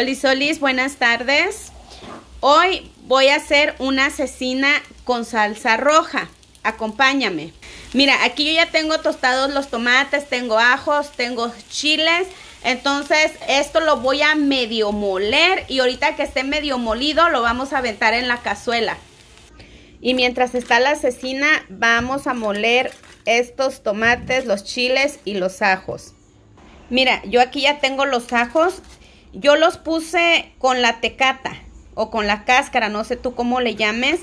Hola Solís, buenas tardes. Hoy voy a hacer una cecina con salsa roja. Acompáñame. Mira, aquí yo ya tengo tostados los tomates, tengo ajos, tengo chiles. Entonces esto lo voy a medio moler y ahorita que esté medio molido lo vamos a aventar en la cazuela. Y mientras está la cecina vamos a moler estos tomates, los chiles y los ajos. Mira, yo aquí ya tengo los ajos yo los puse con la tecata o con la cáscara, no sé tú cómo le llames.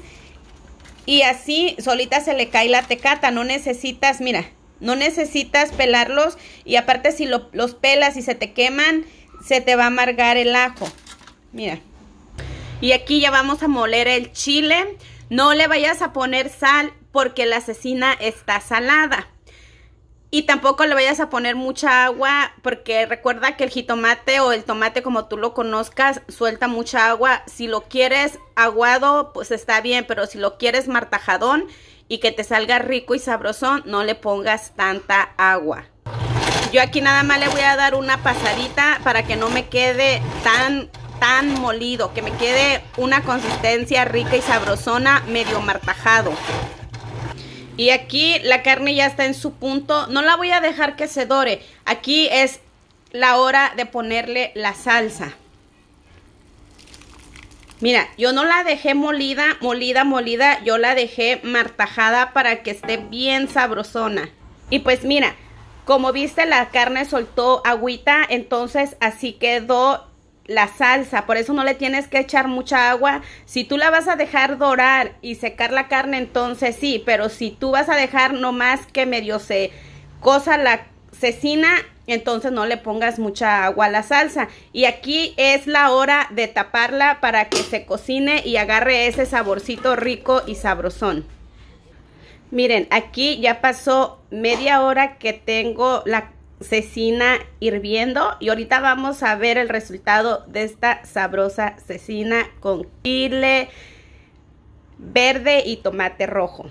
Y así solita se le cae la tecata, no necesitas, mira, no necesitas pelarlos y aparte si los pelas y se te queman, se te va a amargar el ajo. Mira. Y aquí ya vamos a moler el chile. No le vayas a poner sal porque la cecina está salada. Y tampoco le vayas a poner mucha agua porque recuerda que el jitomate o el tomate como tú lo conozcas suelta mucha agua. Si lo quieres aguado, pues está bien, pero si lo quieres martajadón y que te salga rico y sabrosón, no le pongas tanta agua. Yo aquí nada más le voy a dar una pasadita para que no me quede tan tan molido, que me quede una consistencia rica y sabrosona, medio martajado. Y aquí la carne ya está en su punto. No la voy a dejar que se dore. Aquí es la hora de ponerle la salsa. Mira, yo no la dejé molida, molida, molida. Yo la dejé martajada para que esté bien sabrosona. Y pues mira, como viste la carne soltó agüita, entonces así quedó la salsa, por eso no le tienes que echar mucha agua. Si tú la vas a dejar dorar y secar la carne, entonces sí, pero si tú vas a dejar nomás que medio se cosa la cecina, entonces no le pongas mucha agua a la salsa. Y aquí es la hora de taparla para que se cocine y agarre ese saborcito rico y sabrosón. Miren, aquí ya pasó media hora que tengo la cecina hirviendo y ahorita vamos a ver el resultado de esta sabrosa cecina con chile verde y tomate rojo.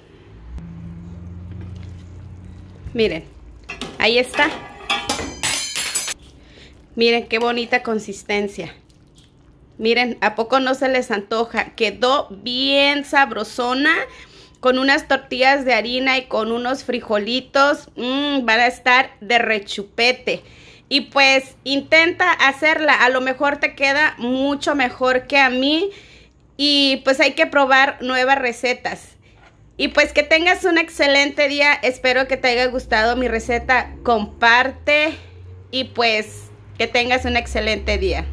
Miren, ahí está. Miren qué bonita consistencia. Miren, ¿a poco no se les antoja? Quedó bien sabrosona con unas tortillas de harina y con unos frijolitos, mm, van a estar de rechupete. Y pues intenta hacerla, a lo mejor te queda mucho mejor que a mí y pues hay que probar nuevas recetas. Y pues que tengas un excelente día, espero que te haya gustado mi receta, comparte y pues que tengas un excelente día.